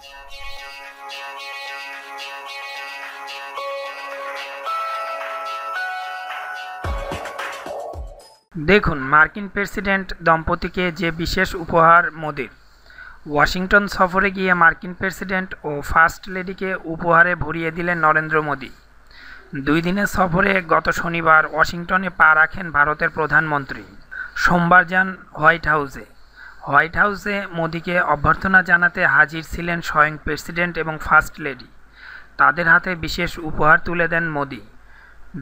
দেখুন মার্কিন প্রেসিডেন্ট দম্পতিকে যে বিশেষ উপহার মোদির ওয়াশিংটন সফরে গিয়ে মার্কিন প্রেসিডেন্ট ও ফার্স্ট লেডিকে উপহারে ভরিয়ে দিলেন নরেন্দ্র মোদি দুই দিনের সফরে গত শনিবার ওয়াশিংটনে পা রাখেন ভারতের প্রধানমন্ত্রী সোমবার যান হোয়াইট হাউসে হোয়াইট হাউসে মোদিকে অভ্যর্থনা জানাতে হাজির ছিলেন স্বয়ং প্রেসিডেন্ট এবং ফার্স্ট লেডি তাদের হাতে বিশেষ উপহার তুলে দেন মোদি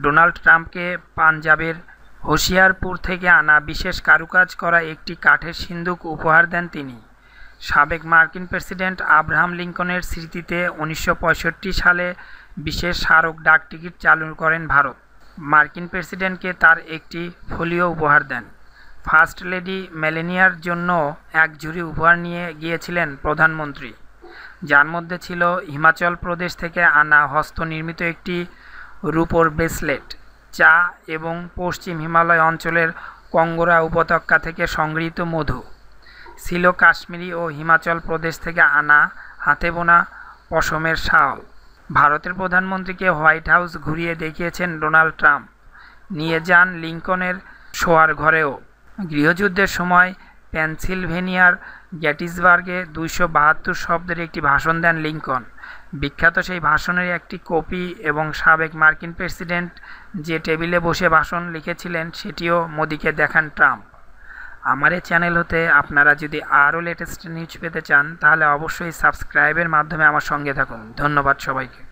ডোনাল্ড ট্রাম্পকে পাঞ্জাবের হোশিয়ারপুর থেকে আনা বিশেষ কারুকাজ করা একটি কাঠের সিন্দুক উপহার দেন তিনি সাবেক মার্কিন প্রেসিডেন্ট আব্রাহাম লিঙ্কনের স্মৃতিতে উনিশশো সালে বিশেষ স্মারক ডাকটিকিট চালু করেন ভারত মার্কিন প্রেসিডেন্টকে তার একটি ফোলিও উপহার দেন ফার্স্ট লেডি মেলেনিয়ার জন্য এক ঝুড়ি উপহার নিয়ে গিয়েছিলেন প্রধানমন্ত্রী যার মধ্যে ছিল হিমাচল প্রদেশ থেকে আনা হস্তনির্মিত একটি রূপোর ব্রেসলেট চা এবং পশ্চিম হিমালয় অঞ্চলের কঙ্গোরা উপত্যকা থেকে সংগৃহীত মধু ছিল কাশ্মীরি ও হিমাচল প্রদেশ থেকে আনা হাতে বোনা পশমের শাল ভারতের প্রধানমন্ত্রীকে হোয়াইট হাউস ঘুরিয়ে দেখিয়েছেন ডোনাল্ড ট্রাম্প নিয়ে যান লিঙ্কনের শোয়ার ঘরেও গৃহযুদ্ধের সময় পেনসিলভেনিয়ার গ্যাটিসবার্গে দুইশো বাহাত্তর শব্দের একটি ভাষণ দেন লিঙ্কন বিখ্যাত সেই ভাষণের একটি কপি এবং সাবেক মার্কিন প্রেসিডেন্ট যে টেবিলে বসে ভাষণ লিখেছিলেন সেটিও মোদিকে দেখান ট্রাম্প আমার এই চ্যানেল হতে আপনারা যদি আরও লেটেস্ট নিউজ পেতে চান তাহলে অবশ্যই সাবস্ক্রাইবের মাধ্যমে আমার সঙ্গে থাকুন ধন্যবাদ সবাইকে